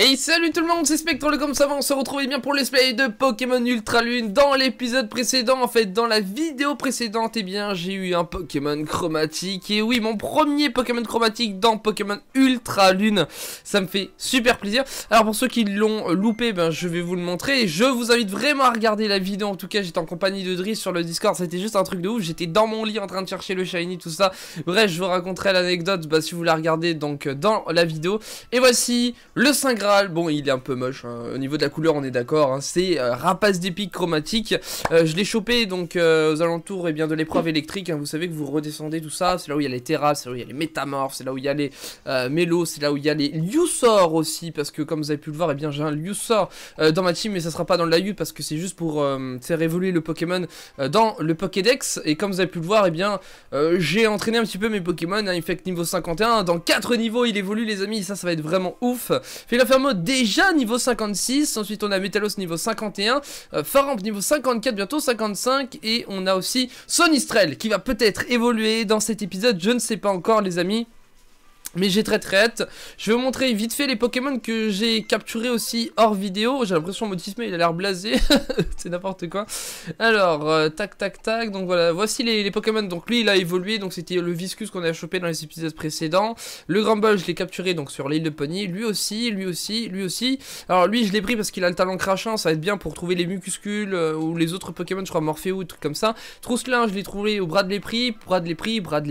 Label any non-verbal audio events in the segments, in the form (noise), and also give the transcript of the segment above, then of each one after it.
Hey salut tout le monde, c'est Spectre, le comme ça va, on se retrouve bien pour l'esprit de Pokémon Ultra Lune. Dans l'épisode précédent, en fait, dans la vidéo précédente, et eh bien, j'ai eu un Pokémon chromatique. Et oui, mon premier Pokémon chromatique dans Pokémon Ultra Lune, ça me fait super plaisir. Alors pour ceux qui l'ont loupé, ben, je vais vous le montrer. je vous invite vraiment à regarder la vidéo, en tout cas, j'étais en compagnie de Dries sur le Discord, c'était juste un truc de ouf. J'étais dans mon lit en train de chercher le Shiny, tout ça. Bref, je vous raconterai l'anecdote, bah, si vous la regardez, donc, euh, dans la vidéo. Et voici le 5 bon, il est un peu moche. Hein. Au niveau de la couleur, on est d'accord. Hein. C'est euh, rapace d'épique chromatique. Euh, je l'ai chopé donc euh, aux alentours et eh bien, de l'épreuve électrique. Hein. Vous savez que vous redescendez tout ça. C'est là où il y a les terrasses c'est là où il y a les Métamorphes, c'est là où il y a les Mélos, c'est là où il y a les Liusor aussi. Parce que comme vous avez pu le voir, et eh bien j'ai un Liusor dans ma team, mais ça sera pas dans la U parce que c'est juste pour faire évoluer le Pokémon dans le Pokédex. Et comme vous avez pu le voir, et eh bien j'ai entraîné un petit peu mes Pokémon. il fait niveau 51. Dans 4 niveaux, il évolue, les amis. Et ça, ça va être vraiment ouf. Fais la déjà niveau 56, ensuite on a Metalos niveau 51, euh, Faramp niveau 54, bientôt 55, et on a aussi Sonistrel qui va peut-être évoluer dans cet épisode, je ne sais pas encore les amis. Mais j'ai très très hâte. Je vais vous montrer vite fait les Pokémon que j'ai capturés aussi hors vidéo. J'ai l'impression le modisme il a l'air blasé. (laughs) c'est n'importe quoi. Alors, euh, tac tac tac. Donc voilà, voici les, Pokémon. Donc lui, il a évolué. Donc c'était le Viscus qu'on a chopé dans les épisodes précédents. Le Grumble, je l'ai capturé donc sur l'île de Pony. Lui aussi, lui aussi, lui aussi. Alors lui, je l'ai pris parce qu'il a le talent crachant. Ça va être bien pour trouver les Mucuscules euh, ou les autres Pokémon, je crois Morphe ou trucs comme ça. Trousselin, je l'ai trouvé au bras de les Bras de bras de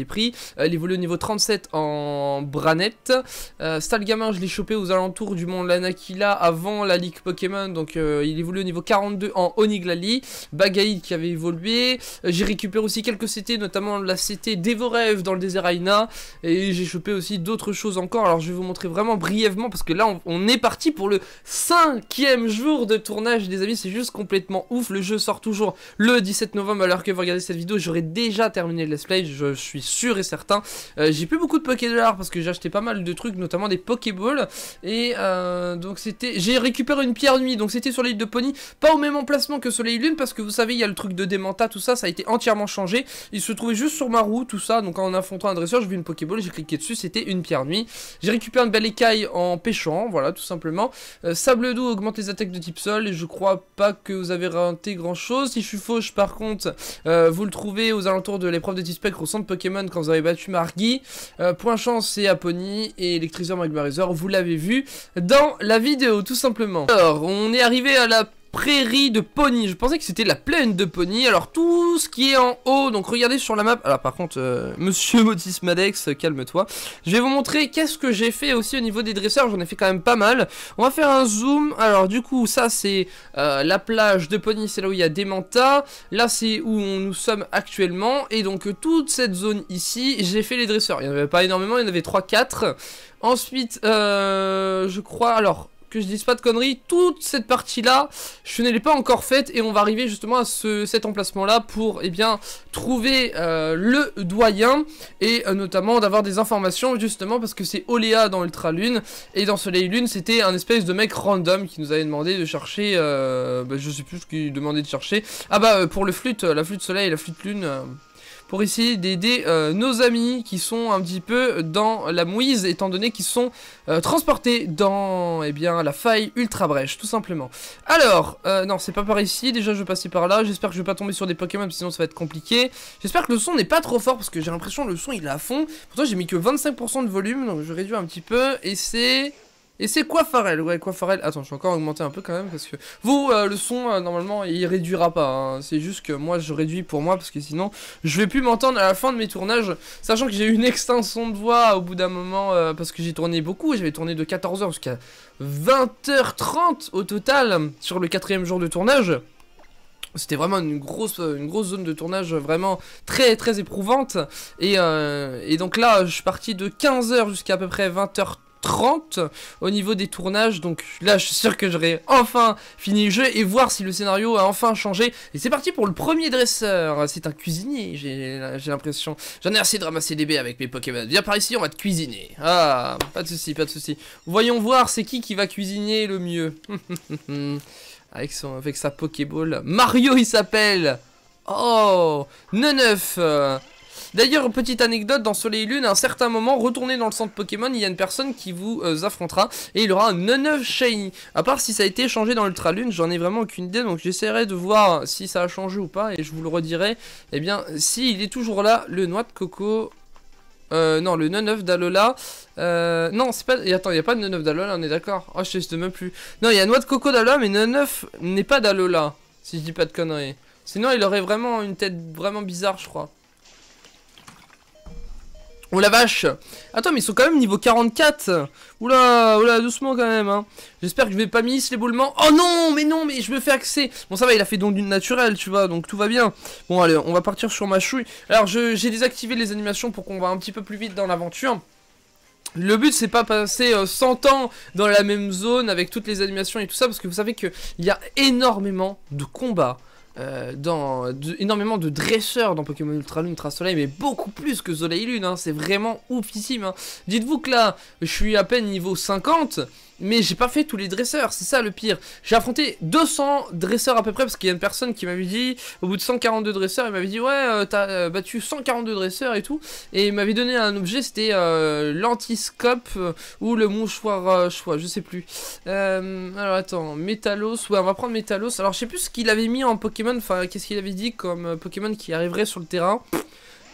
euh, il évolue au niveau 37 en Branette. Euh, je l'ai chopé aux alentours du mont Lanakila avant la Ligue Pokémon. Donc, euh, il évolue au niveau 42 en Oniglali. Bagaïd qui avait évolué. Euh, j'ai récupéré aussi quelques CT, notamment la CT Devorev dans le désert Aina. Et j'ai chopé aussi d'autres choses encore. Alors, je vais vous montrer vraiment brièvement parce que là, on, est parti pour le cinquième jour de tournage, les amis. C'est juste complètement ouf. Le jeu sort toujours le 17 novembre. Alors que vous regardez cette vidéo, j'aurais déjà terminé le let's play. Je, suis sûr et certain. Euh, j'ai plus beaucoup de Pokédollars parce que j'ai acheté pas mal de trucs, notamment des Pokéballs. Et euh, donc c'était... J'ai récupéré une pierre nuit, donc c'était sur l'île de Pony. Pas au même emplacement que Soleil Lune, parce que vous savez, il y a le truc de Démenta, tout ça, ça a été entièrement changé. Il se trouvait juste sur ma roue, tout ça. Donc en affrontant un dresseur, j'ai vu une Pokéball, j'ai cliqué dessus, c'était une pierre nuit. J'ai récupéré une belle écaille en pêchant, voilà, tout simplement. Euh, sable doux augmente les attaques de type sol, et je crois pas que vous avez raté grand chose. Si je suis fauche, par contre, euh, vous le trouvez aux alentours de l'épreuve de T- spectre au centre Pokémon quand vous avez battu Margui. point chance, c'est Apony et Electriseur Magmarizer vous l'avez vu dans la vidéo tout simplement. Alors, on est arrivé à la prairie de Pony. Je pensais que c'était la plaine de Pony. Alors tout ce qui est en haut, donc regardez sur la map. Alors par contre, euh, monsieur Motis Madex, calme-toi. Je vais vous montrer qu'est-ce que j'ai fait aussi au niveau des dresseurs. J'en ai fait quand même pas mal. On va faire un zoom. Alors du coup, ça c'est euh, la plage de Pony, c'est là où il y a des mantas. Là c'est où nous sommes actuellement. Et donc euh, toute cette zone ici, j'ai fait les dresseurs. Il n'y en avait pas énormément, il y en avait 3-4. Ensuite, je crois... Alors, que je dise pas de conneries, toute cette partie-là, je ne l'ai pas encore faite et on va arriver justement à ce, cet emplacement-là pour, eh bien, trouver euh, le doyen et euh, notamment d'avoir des informations justement parce que c'est Oléa dans Lune et dans Soleil Lune, c'était un espèce de mec random qui nous avait demandé de chercher, euh, bah, je sais plus ce qu'il demandait de chercher, ah bah pour le flûte, la flûte Soleil et la flûte Lune pour essayer d'aider euh, nos amis qui sont un petit peu dans la mouise, étant donné qu'ils sont euh, transportés dans eh bien, la faille ultra brèche, tout simplement. Alors, euh, non, c'est pas par ici, déjà je vais passer par là, j'espère que je vais pas tomber sur des Pokémon, sinon ça va être compliqué. J'espère que le son n'est pas trop fort, parce que j'ai l'impression que le son il est à fond. Pourtant j'ai mis que 25% de volume, donc je réduis un petit peu, et c'est... Et c'est quoi Farrell Ouais, quoi Farrell Attends, je vais encore augmenter un peu quand même parce que vous, euh, le son, euh, normalement, il réduira pas. Hein. C'est juste que moi, je réduis pour moi parce que sinon, je vais plus m'entendre à la fin de mes tournages. Sachant que j'ai eu une extinction de voix au bout d'un moment euh, parce que j'ai tourné beaucoup. J'avais tourné de 14h jusqu'à 20h30 au total sur le quatrième jour de tournage. C'était vraiment une grosse, une grosse zone de tournage vraiment très très éprouvante. Et, et donc là, je suis parti de 15h jusqu'à à peu près 20h30. 30 au niveau des tournages. Donc là, je suis sûr que j'aurai enfin fini le jeu et voir si le scénario a enfin changé. Et c'est parti pour le premier dresseur. C'est un cuisinier, j'ai l'impression. J'en ai assez de ramasser des baies avec mes Pokémon. Viens par ici, on va te cuisiner. Ah, pas de souci, pas de souci. Voyons voir c'est qui qui va cuisiner le mieux. (laughs) avec, son, avec sa Pokéball. Mario, il s'appelle. Oh, neuf D'ailleurs, petite anecdote, dans Soleil et Lune, à un certain moment, retournez dans le centre Pokémon, il y a une personne qui vous euh, affrontera et il aura un 9 Shiny. À part si ça a été changé dans Ultra Lune, j'en ai vraiment aucune idée, donc j'essaierai de voir si ça a changé ou pas et je vous le redirai. Eh bien, si il est toujours là, le noix de coco... Euh, non, le 9 d'Alola. Euh, non, c'est pas. Et attends, il n'y a pas de 9 d'Alola, on est d'accord. Oh, je sais même plus. Non, il y a noix de coco d'Alola, mais 9 n'est pas d'Alola. Si je dis pas de conneries. Sinon, il aurait vraiment une tête vraiment bizarre, je crois. Oh la vache Attends mais ils sont quand même niveau 44 Oula, oula, doucement quand même hein. J'espère que je vais pas miss l'éboulement Oh non, mais non, mais je me fais accès. Bon ça va, il a fait donc d'une naturelle, tu vois, donc tout va bien Bon allez, on va partir sur ma chouille Alors j'ai désactivé les animations pour qu'on va un petit peu plus vite dans l'aventure le but c'est pas passer 100 euh, ans dans la même zone avec toutes les animations et tout ça parce que vous savez qu'il y a énormément de combats euh, dans énormément de dresseurs dans Pokémon Ultra Lune, Ultra Soleil, mais beaucoup plus que Soleil Lune, hein. c'est vraiment oufissime. Hein. Dites-vous que là, je suis à peine niveau 50, mais j'ai pas fait tous les dresseurs, c'est ça le pire. J'ai affronté 200 dresseurs à peu près, parce qu'il y a une personne qui m'avait dit, au bout de 142 dresseurs, il m'avait dit, ouais, euh, t'as euh, battu 142 dresseurs et tout, et il m'avait donné un objet, c'était euh, l'antiscope, euh, ou le mouchoir choix, je sais plus. alors attends, Métalos, ouais, on va prendre Métalos. Alors je sais plus ce qu'il avait mis en Pokémon, enfin, qu'est-ce qu'il avait dit comme Pokémon qui arriverait sur le terrain.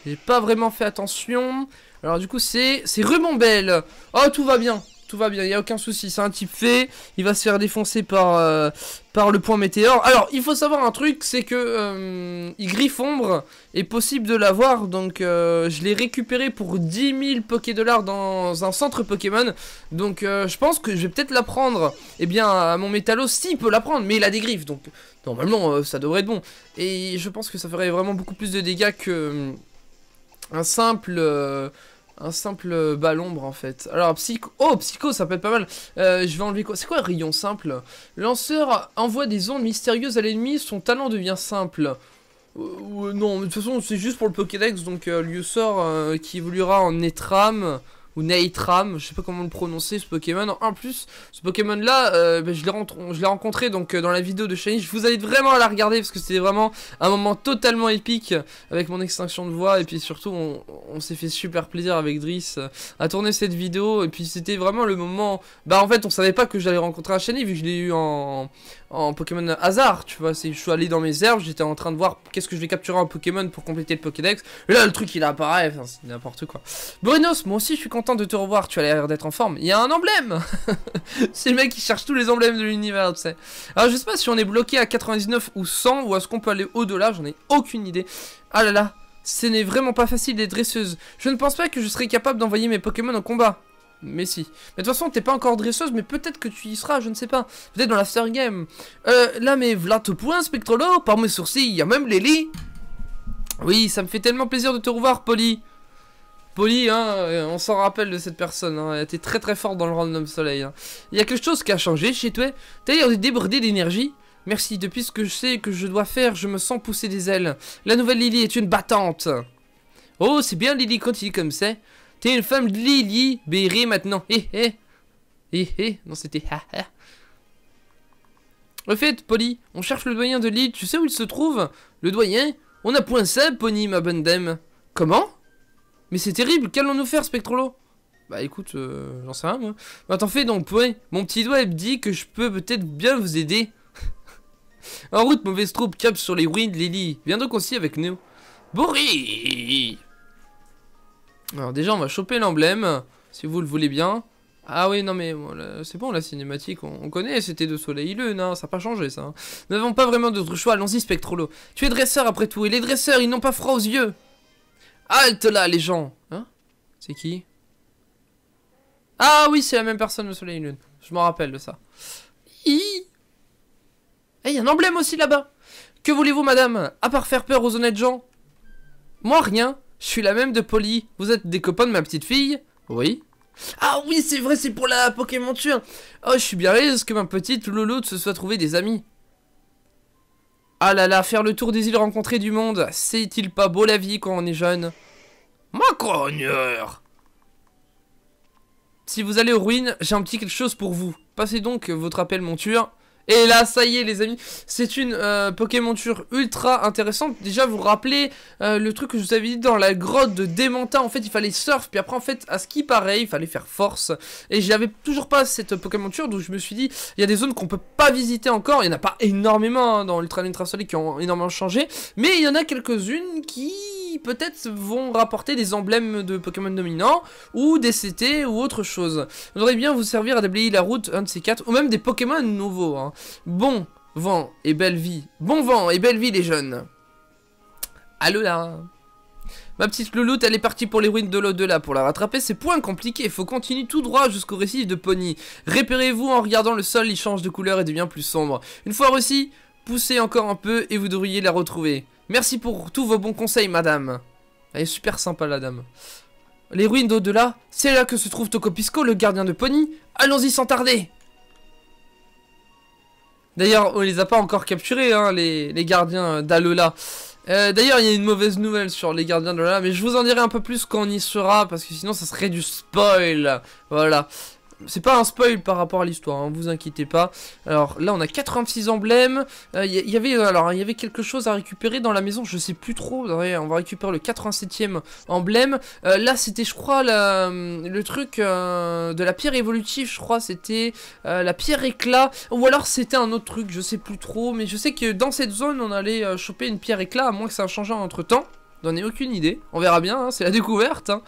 J'ai pas vraiment fait attention. Alors du coup, c'est C'est Remonbel. Oh, tout va bien tout va bien, il n'y a aucun souci, c'est un type fait, il va se faire défoncer par, euh, par le point météore. Alors, il faut savoir un truc, c'est que euh, il griffe ombre est possible de l'avoir, donc euh, je l'ai récupéré pour 10 000 dollars dans un centre Pokémon, donc je pense que je vais peut-être l'apprendre, eh bien, à mon métallo, si il peut l'apprendre, mais il a des griffes, donc normalement, ça devrait être bon. Et je pense que ça ferait vraiment beaucoup plus de dégâts que... un simple un simple ballombre en fait. Alors psycho, oh psycho ça peut être pas mal. Euh, je vais enlever quoi C'est quoi rayon simple Lanceur envoie des ondes mystérieuses à l'ennemi, son talent devient simple. Euh, non, mais de toute façon c'est juste pour le Pokédex, donc euh, sort euh, qui évoluera en Netram ou Neitram, je sais pas comment le prononcer ce Pokémon. En plus, ce Pokémon là, euh, ben, je l'ai rencontré, donc euh, dans la vidéo de Shiny. Je vous invite vraiment à la regarder parce que c'était vraiment un moment totalement épique avec mon extinction de voix et puis surtout on, s'est fait super plaisir avec Driss euh, à tourner cette vidéo et puis c'était vraiment le moment. Bah en fait on savait pas que j'allais rencontrer un Shiny vu que je l'ai eu en, en Pokémon hasard, tu vois. Je suis allé dans mes herbes, j'étais en train de voir qu'est-ce que je vais capturer en Pokémon pour compléter le Pokédex. Et là, le truc, il apparaît, c'est n'importe quoi. Brunos, moi aussi, je suis content de te revoir, tu as l'air d'être en forme. Il y a un emblème (laughs) C'est le mec qui cherche tous les emblèmes de l'univers, tu sais. Alors, je sais pas si on est bloqué à 99 ou 100, ou est-ce qu'on peut aller au-delà, j'en ai aucune idée. Ah là là, ce n'est vraiment pas facile les dresseuses. Je ne pense pas que je serais capable d'envoyer mes Pokémon au combat mais si. Mais de toute façon, t'es pas encore dresseuse, mais peut-être que tu y seras, je ne sais pas. Peut-être dans star game. Euh, là, mais v'là te point, Spectrolo, par mes sourcils, il y a même Lily. Oui, ça me fait tellement plaisir de te revoir, Polly. Polly, hein, euh, on s'en rappelle de cette personne, hein. elle était très très forte dans le random soleil. Hein. Il y a quelque chose qui a changé chez toi. D'ailleurs, on est débordé d'énergie. Merci, depuis ce que je sais que je dois faire, je me sens pousser des ailes. La nouvelle Lily est une battante. Oh, c'est bien Lily, continue comme c'est. T'es une femme de Lily Béré maintenant. Hé hé. Hé hé. Non, c'était ha ha. fait, Polly, on cherche le doyen de Lily. Tu sais où il se trouve Le doyen On a point ça, Pony, ma bonne dame. Comment Mais c'est terrible. Qu'allons-nous faire, Spectrolo bah écoute, euh, j'en sais rien moi. Bah, t'en fais donc, point. Mon petit doigt dit que je peux peut-être bien vous aider. (laughs) en route, mauvaise troupe, cap sur les ruines, de Lily. Viens donc aussi avec nous. Bourri alors déjà, on va choper l'emblème, si vous le voulez bien. Ah oui, non mais c'est bon, la cinématique, on, connaît, c'était de soleil lune, hein, ça n'a pas changé ça. Hein. Nous n'avons pas vraiment d'autre choix, allons-y Spectrolo. Tu es dresseur après tout, et les dresseurs, ils n'ont pas froid aux yeux. Halte là, les gens Hein C'est qui Ah oui, c'est la même personne de soleil lune, je m'en rappelle de ça. Eh, il y a un emblème aussi là-bas Que voulez-vous, madame À part faire peur aux honnêtes gens Moi, rien je suis la même de Polly. Vous êtes des copains de ma petite fille Oui. Ah oui, c'est vrai, c'est pour la Pokémon Oh, je suis bien heureuse que ma petite louloute se soit trouvée des amis. Ah là là, faire le tour des îles rencontrées du monde, c'est-il pas beau la vie quand on est jeune Ma connerie Si vous allez aux ruines, j'ai un petit quelque chose pour vous. Passez donc votre appel monture. Et là, ça y est, les amis, c'est une euh, pokémonture ultra intéressante. Déjà, vous vous rappelez euh, le truc que je vous avais dit dans la grotte de Démenta. En fait, il fallait surf, puis après, en fait, à ce qui paraît, il fallait faire force. Et j'avais toujours pas cette pokémonture donc je me suis dit, il y a des zones qu'on peut pas visiter encore. Il y en a pas énormément hein, dans l'Ultra Ultra Soleil qui ont énormément changé, mais il y en a quelques-unes qui peut-être vont rapporter des emblèmes de Pokémon dominants ou des CT ou autre chose. devrait bien vous servir à déblayer la route, un de ces quatre, ou même des Pokémon nouveaux. Hein. Bon vent et belle vie. Bon vent et belle vie les jeunes. Allô là Ma petite louloute, elle est partie pour les ruines de l'au-delà. Pour la rattraper, c'est point compliqué. Faut continuer tout droit jusqu'au récif de Pony. répérez vous en regardant le sol, il change de couleur et devient plus sombre. Une fois réussi, poussez encore un peu et vous devriez la retrouver. Merci pour tous vos bons conseils, madame. Elle est super sympa, la dame. Les ruines d'au-delà, c'est là que se trouve Tocopisco, le gardien de Pony. Allons-y sans tarder. D'ailleurs, on les a pas encore capturés, hein, les, gardiens d'Alola. Euh, d'ailleurs, il y a une mauvaise nouvelle sur les gardiens d'Alola, mais je vous en dirai un peu plus quand on y sera, parce que sinon, ça serait du spoil. Voilà. C'est pas un spoil par rapport à l'histoire, hein, vous inquiétez pas. Alors là on a 86 emblèmes, il euh, y, avait euh, alors il y avait quelque chose à récupérer dans la maison, je sais plus trop, on va récupérer le 87ème emblème. Euh, là c'était je crois hum, le truc de la pierre évolutive, je crois c'était la pierre éclat, ou alors c'était un autre truc, je sais plus trop, mais je sais que dans cette zone on allait choper une pierre éclat, à moins que ça a changé entre temps. J'en ai aucune idée, on verra bien, hein, c'est la découverte. Hein.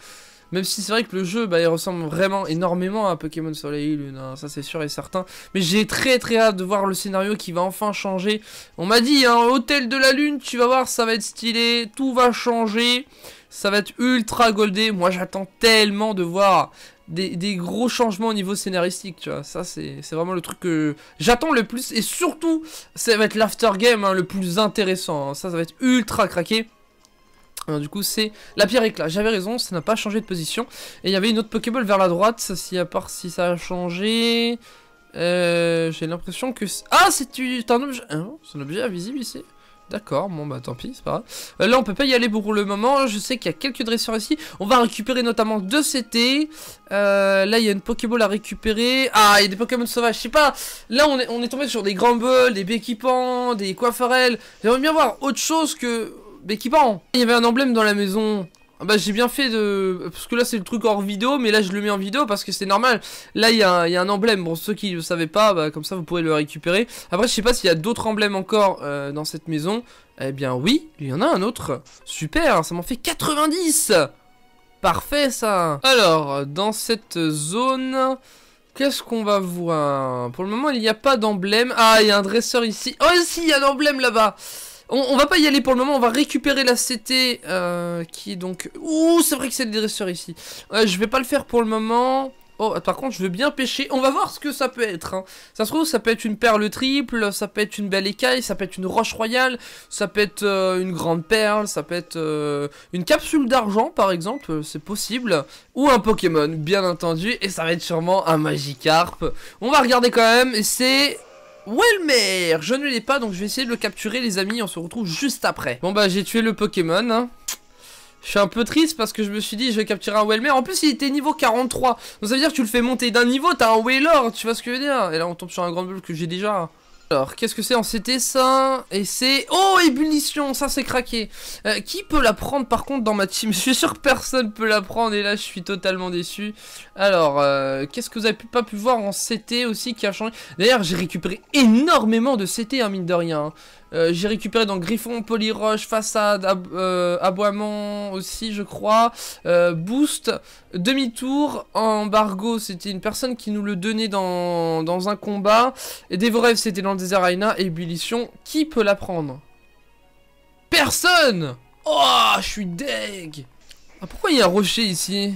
Même si c'est vrai que le jeu, bah, il ressemble vraiment énormément à Pokémon Soleil et Lune, hein, ça c'est sûr et certain. Mais j'ai très très hâte de voir le scénario qui va enfin changer. On m'a dit, hein, Hôtel de la Lune, tu vas voir, ça va être stylé, tout va changer. Ça va être ultra goldé. Moi, j'attends tellement de voir des, gros changements au niveau scénaristique, tu vois. Ça, c'est vraiment le truc que j'attends le plus. Et surtout, ça va être l'after game hein, le plus intéressant. Ça, ça va être ultra craqué. Ben, du coup, c'est la pierre éclat. J'avais raison, ça n'a pas changé de position. Et il y avait une autre Pokéball vers la droite, si à part si ça a changé. Euh, J'ai l'impression que... Ah, c'est un objet... Hein, c'est un objet invisible ici D'accord, bon bah tant pis, c'est pas grave. Euh, là on peut pas y aller pour le moment, je sais qu'il y a quelques dresseurs ici. On va récupérer notamment deux CT. Euh, là il y a une Pokéball à récupérer. Ah, il y a des Pokémon sauvages, je sais pas. Là on est, on est tombé sur des Grands des Béquipans, des Coiffarelles. J'aimerais bien voir autre chose que qui prend. Il y avait un emblème dans la maison ah bah j'ai bien fait de... Parce que là c'est le truc hors vidéo, mais là je le mets en vidéo parce que c'est normal. Là il y, a un, emblème, bon ceux qui ne le savaient pas, bah, comme ça vous pourrez le récupérer. Après je sais pas s'il y a d'autres emblèmes encore euh, dans cette maison. Eh bien oui, il y en a un autre. Super, ça m'en fait 90 Parfait ça Alors, dans cette zone... Qu'est-ce qu'on va voir Pour le moment, il n'y a pas d'emblème. Ah, il y a un dresseur ici. Oh, si, il y a un emblème là-bas on, va pas y aller pour le moment, on va récupérer la CT euh, qui est donc... Ouh, c'est vrai que c'est le dresseur ici. Euh, je vais pas le faire pour le moment. Oh, ah, par contre, je veux bien pêcher. On va voir ce que ça peut être. Hein. Ça se trouve, ça peut être une perle triple, ça peut être une belle écaille, ça peut être une roche royale, ça peut être euh, une grande perle, ça peut être une capsule d'argent, par exemple. C'est possible. Ou un Pokémon, bien entendu. Et ça va être sûrement un Magikarp. On va regarder quand même. C'est Welmer Je ne l'ai pas, donc je vais essayer de le capturer, les amis. On se retrouve juste après. Bon, bah, j'ai tué le Pokémon. Hein. Je suis un peu triste parce que je me suis dit je vais capturer un Wellmer. En plus il était niveau 43. Donc ça veut dire que tu le fais monter d'un niveau, t'as un Wellor, tu vois ce que je veux dire Et là on tombe sur un grand bulle que j'ai déjà. Hein. Alors, qu'est-ce que c'est en CT ça Et c'est... Oh, ébullition Ça, c'est craqué euh, Qui peut la prendre par contre dans ma team Je suis sûr que personne peut la prendre et là, je suis totalement déçu. Alors, euh, qu'est-ce que vous avez pu, pas pu voir en CT aussi qui a changé D'ailleurs, j'ai récupéré énormément de CT, hein, mine de rien. Euh, j'ai récupéré dans Griffon, Polyroche, Façade, euh, Aboiement aussi je crois, euh, Boost, Demi-tour, Embargo c'était une personne qui nous le donnait dans, dans un combat, et Devorev c'était dans le désert Ébullition, qui peut la prendre Personne Oh je suis deg ah, Pourquoi il y a un rocher ici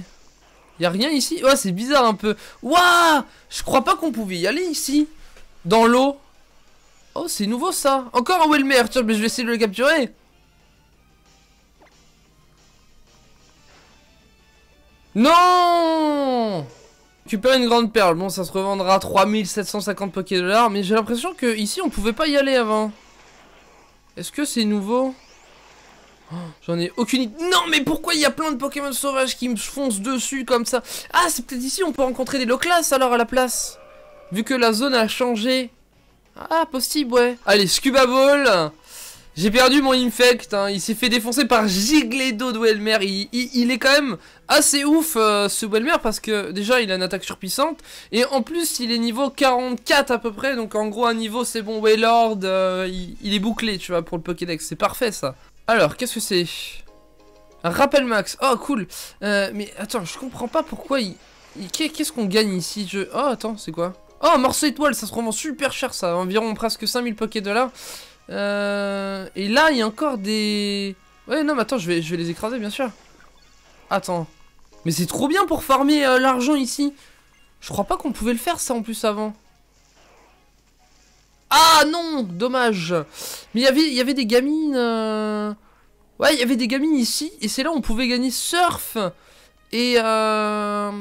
il y a rien ici Ouais c'est bizarre un peu. Waouh Je crois pas qu'on pouvait y aller ici. Dans l'eau. Oh, c'est nouveau ça Encore un Welmer Tiens, mais je vais essayer de le capturer Non Tu perds une grande perle. Bon, ça se revendra 3750 3750 dollars, mais j'ai l'impression que ici on pouvait pas y aller avant. Est-ce que c'est nouveau oh, J'en ai aucune idée. Non, mais pourquoi il y a plein de Pokémon sauvages qui me foncent dessus comme ça Ah, c'est peut-être ici on peut rencontrer des Loclass, alors à la place. Vu que la zone a changé. Ah, possible, ouais. Allez, Scuba Ball. J'ai perdu mon infect, hein. il s'est fait défoncer par gigleto de Wellmer. il, est quand même assez ouf euh, ce Wellmer parce que déjà il a une attaque surpuissante et en plus il est niveau 44 à peu près donc en gros un niveau c'est bon Waylord, euh, il, est bouclé tu vois pour le Pokédex, c'est parfait ça. Alors qu'est-ce que c'est Un rappel max, oh cool, euh, mais attends je comprends pas pourquoi il... Qu'est-ce qu'on gagne ici je... Oh attends c'est quoi Oh, morceau étoile, ça se revend super cher ça, environ presque 5000 poké dollars. Euh, et là, il y a encore des... Ouais, non, mais attends, je vais, je vais les écraser, bien sûr. Attends. Mais c'est trop bien pour farmer euh, l'argent ici. Je crois pas qu'on pouvait le faire ça en plus avant. Ah non, dommage. Mais y il y avait des gamines... Euh, ouais, il y avait des gamines ici, et c'est là où on pouvait gagner surf et, euh,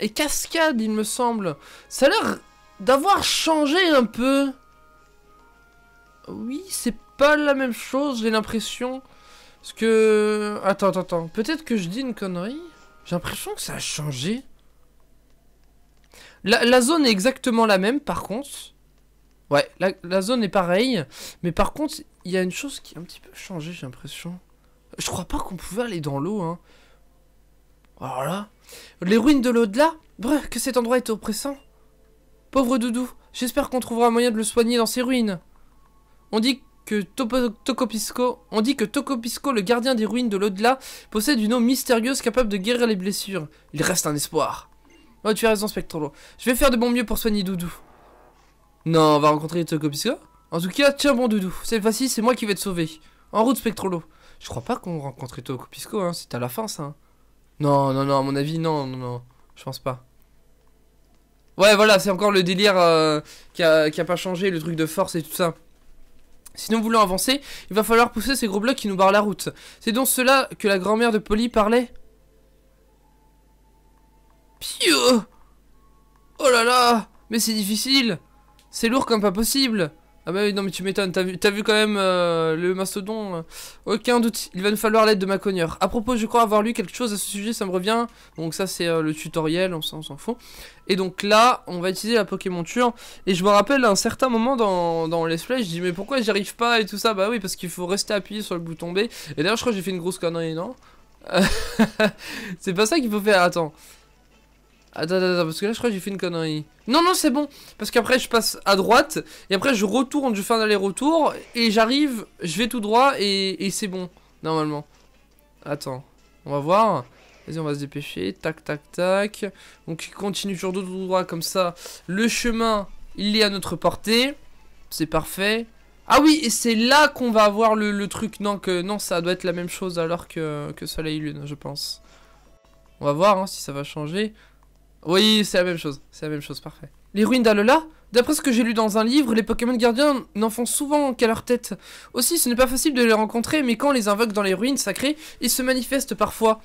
et cascade, il me semble. Ça a l'air d'avoir changé un peu. Oui, c'est pas la même chose, j'ai l'impression. Parce que... Attends, attends, attends. Peut-être que je dis une connerie. J'ai l'impression que ça a changé. La, zone est exactement la même, par contre. Ouais, la, zone est pareille. Mais par contre, il y a une chose qui a un petit peu changé, j'ai l'impression. Je crois pas qu'on pouvait aller dans l'eau, hein. Voilà. Les ruines de l'au-delà Bref, que cet endroit est oppressant. Pauvre Doudou, j'espère qu'on trouvera un moyen de le soigner dans ses ruines. On dit que Tocopisco, on dit que le gardien des ruines de l'au-delà, possède une eau mystérieuse capable de guérir les blessures. Il reste un espoir. Oh, tu as raison, Spectrolo. Je vais faire de mon mieux pour soigner Doudou. Non, on va rencontrer Tocopisco En tout cas, tiens bon Doudou, cette fois-ci, c'est moi qui vais te sauver. En route, Spectrolo. Je crois pas qu'on rencontre Tocopisco, hein. c'est à la fin, ça. Non, non, non, à mon avis, non, non, non. Je pense pas. Ouais, voilà, c'est encore le délire euh, qui, a, qui a pas changé, le truc de force et tout ça. Si nous voulons avancer, il va falloir pousser ces gros blocs qui nous barrent la route. C'est donc cela que la grand-mère de Polly parlait Pio Oh là là Mais c'est difficile C'est lourd comme pas possible ah bah oui, non mais tu m'étonnes, t'as vu, vu quand même euh, le mastodon euh, Aucun doute, il va nous falloir l'aide de ma cogneur. À propos, je crois avoir lu quelque chose à ce sujet, ça me revient. Donc ça c'est euh, le tutoriel, on, on s'en fout. Et donc là, on va utiliser la Pokémon Ture. Et je me rappelle à un certain moment dans, dans Let's je dis mais pourquoi j'y arrive pas et tout ça Bah oui, parce qu'il faut rester appuyé sur le bouton B. Et d'ailleurs je crois que j'ai fait une grosse connerie, non (laughs) C'est pas ça qu'il faut faire, attends. Attends, attends, parce que là, je crois que j'ai fait une connerie. Non, non, c'est bon. Parce qu'après, je passe à droite. Et après, je retourne, je fais un aller-retour. Et j'arrive, je vais tout droit. Et, c'est bon, normalement. Attends, on va voir. Vas-y, on va se dépêcher. Tac, tac, tac. Donc, il continue toujours tout droit, comme ça. Le chemin, il est à notre portée. C'est parfait. Ah oui, et c'est là qu'on va avoir le, truc. Non, que, non, ça doit être la même chose alors que, que Soleil Lune, je pense. On va voir hein, si ça va changer. Oui, c'est la même chose. C'est la même chose, parfait. Les ruines d'Alola D'après ce que j'ai lu dans un livre, les Pokémon gardiens n'en font souvent qu'à leur tête. Aussi, ce n'est pas facile de les rencontrer, mais quand on les invoque dans les ruines sacrées, ils se manifestent parfois.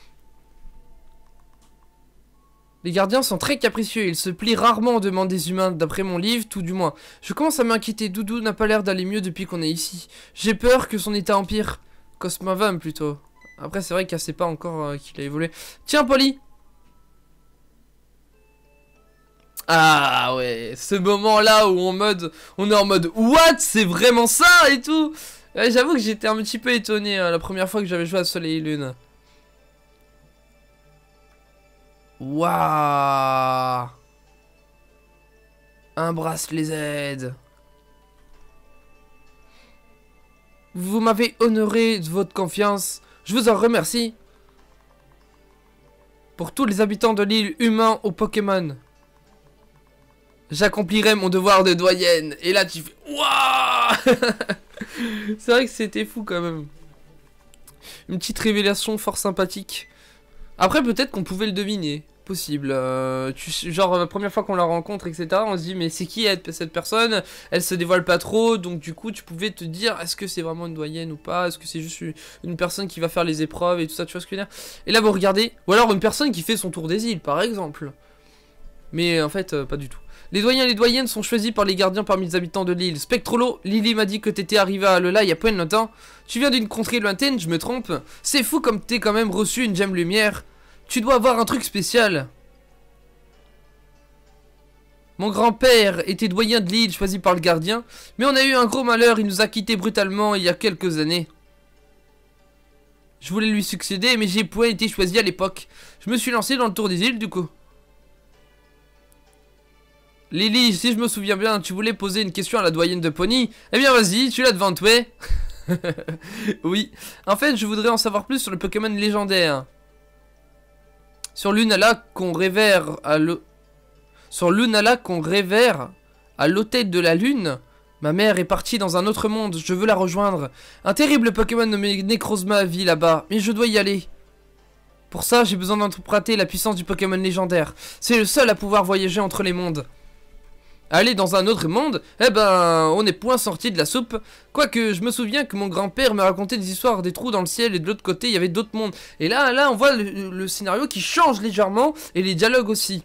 Les gardiens sont très capricieux, ils se plient rarement aux demandes des humains, d'après mon livre, tout du moins. Je commence à m'inquiéter, Doudou n'a pas l'air d'aller mieux depuis qu'on est ici. J'ai peur que son état empire. Cosmavam plutôt. Après c'est vrai qu'il ne sait pas encore euh, qu'il a évolué. Tiens Polly Ah ouais, ce moment-là où on, mode, on est en mode « What C'est vraiment ça ?» et tout J'avoue que j'étais un petit peu étonné hein, la première fois que j'avais joué à Soleil et Lune. Waouh Un brasse les aides Vous m'avez honoré de votre confiance. Je vous en remercie. Pour tous les habitants de l'île humain au Pokémon. J'accomplirai mon devoir de doyenne. Et là, tu fais (laughs) C'est vrai que c'était fou quand même. Une petite révélation fort sympathique. Après, peut-être qu'on pouvait le deviner. Possible. Euh, genre, la première fois qu'on la rencontre, etc., on se dit Mais c'est qui cette personne Elle se dévoile pas trop. Donc, du coup, tu pouvais te dire Est-ce que c'est vraiment une doyenne ou pas Est-ce que c'est juste une personne qui va faire les épreuves et tout ça Tu vois ce que je veux dire Et là, vous regardez. Ou alors une personne qui fait son tour des îles, par exemple. Mais en fait, euh, pas du tout. Les doyens et les doyennes sont choisis par les gardiens parmi les habitants de l'île. Spectrolo, Lily m'a dit que t'étais arrivé à Lola il y a peu de temps. Tu viens d'une contrée lointaine, je me trompe. C'est fou comme t'es quand même reçu une gemme lumière. Tu dois avoir un truc spécial. Mon grand-père était doyen de l'île choisi par le gardien, mais on a eu un gros malheur, il nous a quittés brutalement il y a quelques années. Je voulais lui succéder, mais j'ai point été choisi à l'époque. Je me suis lancé dans le tour des îles du coup. Lily, si je me souviens bien, tu voulais poser une question à la doyenne de Pony Eh bien vas-y, tu l'as devant toi (laughs) Oui, en fait je voudrais en savoir plus sur le Pokémon légendaire. Sur Lunala qu'on révère à le... Sur Lunala qu'on révère à l'hôtel de la lune Ma mère est partie dans un autre monde, je veux la rejoindre. Un terrible Pokémon nommé Necrozma vit là-bas, mais je dois y aller. Pour ça, j'ai besoin d'emprunter la puissance du Pokémon légendaire. C'est le seul à pouvoir voyager entre les mondes. Aller dans un autre monde Eh ben, on n'est point sorti de la soupe. Quoique, je me souviens que mon grand-père me racontait des histoires des trous dans le ciel et de l'autre côté, il y avait d'autres mondes. Et là, là, on voit le, scénario qui change légèrement et les dialogues aussi.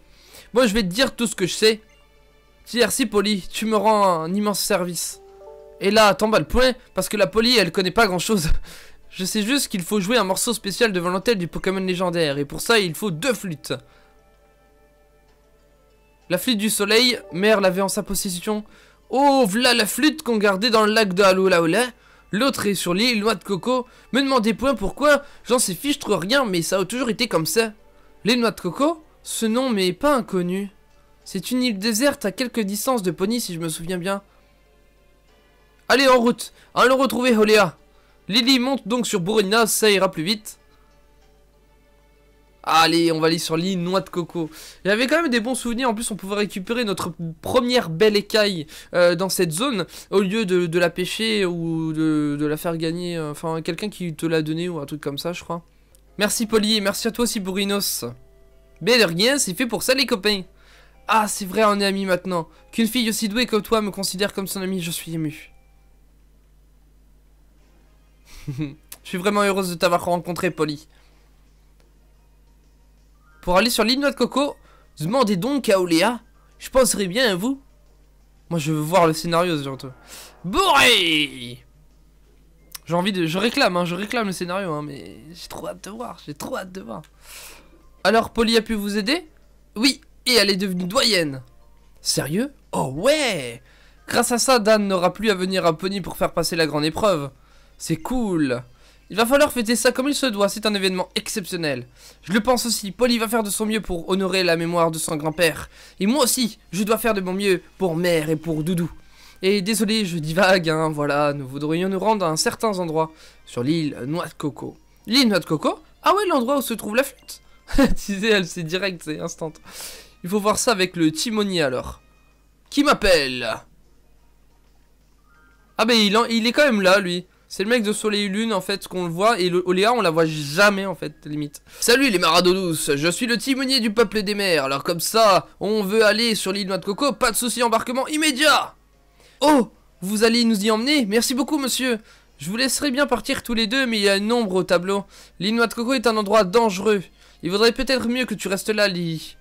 Moi, je vais te dire tout ce que je sais. Merci, Polly, tu me rends un immense service. Et là, t'en bats le point, parce que la Polly, elle connaît pas grand-chose. Je sais juste qu'il faut jouer un morceau spécial devant l'hôtel du Pokémon légendaire, et pour ça, il faut deux flûtes. La flûte du soleil, Mère l'avait en sa possession. Oh, voilà la flûte qu'on gardait dans le lac de Haloulaoula. L'autre est sur l'île, noix de coco. Me demandez point pourquoi, j'en sais fiche trop rien, mais ça a toujours été comme ça. L'île noix de coco Ce nom n'est pas inconnu. C'est une île déserte à quelques distances de Pony, si je me souviens bien. Allez, en route Allons retrouver Holéa Lily monte donc sur Bourina, ça ira plus vite. Ah, allez, on va aller sur l'île Noix de Coco. Il y avait quand même des bons souvenirs. En plus, on pouvait récupérer notre première belle écaille euh, dans cette zone. Au lieu de, la pêcher ou de, la faire gagner. Euh, enfin, quelqu'un qui te l'a donné ou un truc comme ça, je crois. Merci, Polly. Et merci à toi aussi, Bourinos. Mais rien, c'est fait pour ça, les copains. Ah, c'est vrai, on est amis maintenant. Qu'une fille aussi douée que toi me considère comme son amie, je suis ému. (laughs) je suis vraiment heureuse de t'avoir rencontré, Polly pour aller sur l'île Noix de Coco. Demandez donc à Oléa. Je penserai bien à vous. Moi, je veux voir le scénario, surtout. Bourré J'ai envie de... Je réclame, hein, je réclame le scénario, hein, mais j'ai trop hâte de voir, j'ai trop hâte de voir. Alors, Polly a pu vous aider Oui, et elle est devenue doyenne. Sérieux Oh ouais Grâce à ça, Dan n'aura plus à venir à Pony pour faire passer la grande épreuve. C'est cool il va falloir fêter ça comme il se doit, c'est un événement exceptionnel. Je le pense aussi, Polly va faire de son mieux pour honorer la mémoire de son grand-père. Et moi aussi, je dois faire de mon mieux pour mère et pour Doudou. Et désolé, je divague, hein, voilà, nous voudrions nous rendre à un certain endroit, sur l'île Noix de Coco. L'île Noix de Coco Ah ouais, l'endroit où se trouve la flûte (laughs) Tu elle, c'est direct, c'est instant. Il faut voir ça avec le timonier, alors. Qui m'appelle Ah ben, il, il est quand même là, lui. C'est le mec de Soleil et Lune en fait qu'on le voit et le Oléa on la voit jamais en fait limite. Salut les marados douces, je suis le timonier du peuple des mers. Alors comme ça, on veut aller sur l'île Noix de Coco, pas de souci embarquement immédiat. Oh, vous allez nous y emmener Merci beaucoup monsieur. Je vous laisserai bien partir tous les deux, mais il y a une ombre au tableau. L'île Noix de Coco est un endroit dangereux. Il vaudrait peut-être mieux que tu restes là, Lee.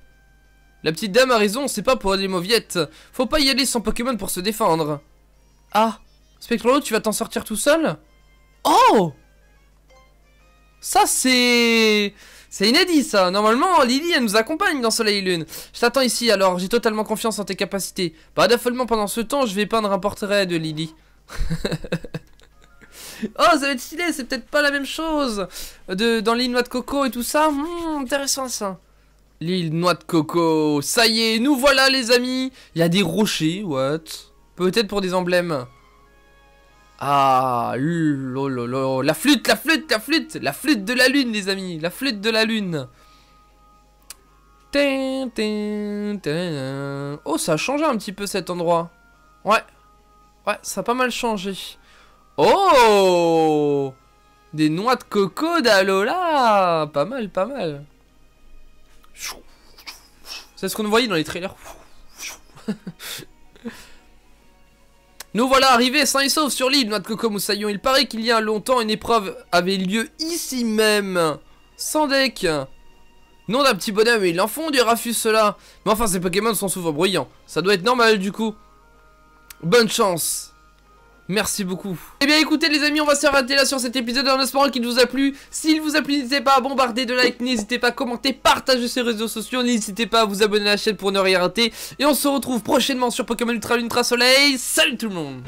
La petite dame a raison, c'est pas pour les mauviettes. Faut pas y aller sans Pokémon pour se défendre. Ah, Spectrolo, tu vas t'en sortir tout seul Oh Ça, c'est... C'est inédit, ça. Normalement, Lily, elle nous accompagne dans Soleil et Lune. Je t'attends ici, alors. J'ai totalement confiance en tes capacités. Pas bah, d'affolement pendant ce temps, je vais peindre un portrait de Lily. (laughs) oh, ça va être stylé, c'est peut-être pas la même chose de, Dans l'île Noix de Coco et tout ça. Hum, intéressant, ça. L'île Noix de Coco. Ça y est, nous voilà, les amis. Il y a des rochers, what Peut-être pour des emblèmes. Ah, la flûte, la flûte, la flûte, la flûte de la lune, les amis, la flûte de la lune. Oh, ça a changé un petit peu cet endroit. Ouais, ouais, ça a pas mal changé. Oh, des noix de coco d'Alola, pas mal, pas mal. C'est ce qu'on voyait dans les trailers. (laughs) Nous voilà arrivés sans et saufs sur l'île, notre coco moussaillon. Il paraît qu'il y a longtemps une épreuve avait lieu ici même. Sans deck. Nom d'un petit bonhomme, il en font du rafus cela. Mais enfin, ces Pokémon sont souvent bruyants. Ça doit être normal du coup. Bonne chance. Merci beaucoup. Eh bien écoutez les amis, on va se là sur cet épisode en espérant qu'il vous a plu. S'il vous a plu, n'hésitez pas à bombarder de likes, n'hésitez pas à commenter, partager sur les réseaux sociaux, n'hésitez pas à vous abonner à la chaîne pour ne rien rater. Et on se retrouve prochainement sur Pokémon Ultra Ultra Soleil. Salut tout le monde